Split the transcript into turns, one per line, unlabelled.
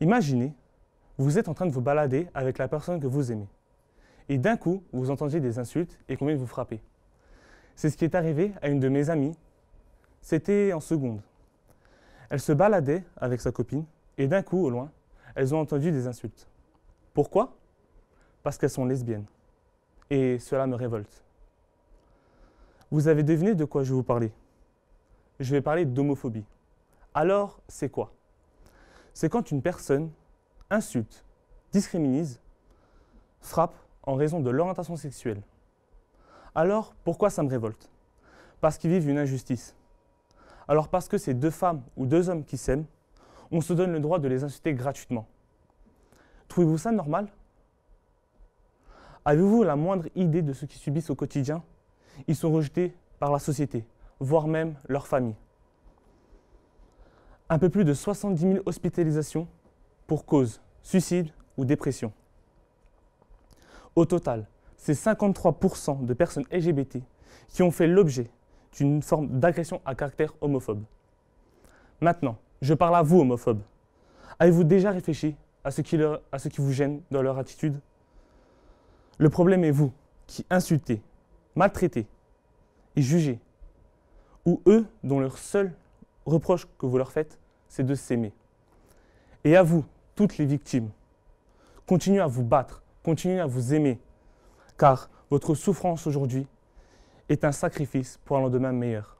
Imaginez, vous êtes en train de vous balader avec la personne que vous aimez. Et d'un coup, vous entendez des insultes et qu'on vient vous frapper. C'est ce qui est arrivé à une de mes amies. C'était en seconde. Elle se baladait avec sa copine et d'un coup, au loin, elles ont entendu des insultes. Pourquoi Parce qu'elles sont lesbiennes. Et cela me révolte. Vous avez deviné de quoi je vais vous parler Je vais parler d'homophobie. Alors, c'est quoi c'est quand une personne insulte, discriminise, frappe en raison de l'orientation sexuelle. Alors, pourquoi ça me révolte Parce qu'ils vivent une injustice. Alors parce que ces deux femmes ou deux hommes qui s'aiment, on se donne le droit de les insulter gratuitement. Trouvez-vous ça normal Avez-vous la moindre idée de ce qu'ils subissent au quotidien Ils sont rejetés par la société, voire même leur famille un peu plus de 70 000 hospitalisations pour cause, suicide ou dépression. Au total, c'est 53% de personnes LGBT qui ont fait l'objet d'une forme d'agression à caractère homophobe. Maintenant, je parle à vous, homophobes. Avez-vous déjà réfléchi à ce, qui à ce qui vous gêne dans leur attitude Le problème est vous, qui insultez, maltraitez et jugez, ou eux dont leur seul reproche que vous leur faites, c'est de s'aimer. Et à vous, toutes les victimes, continuez à vous battre, continuez à vous aimer, car votre souffrance aujourd'hui est un sacrifice pour un lendemain meilleur.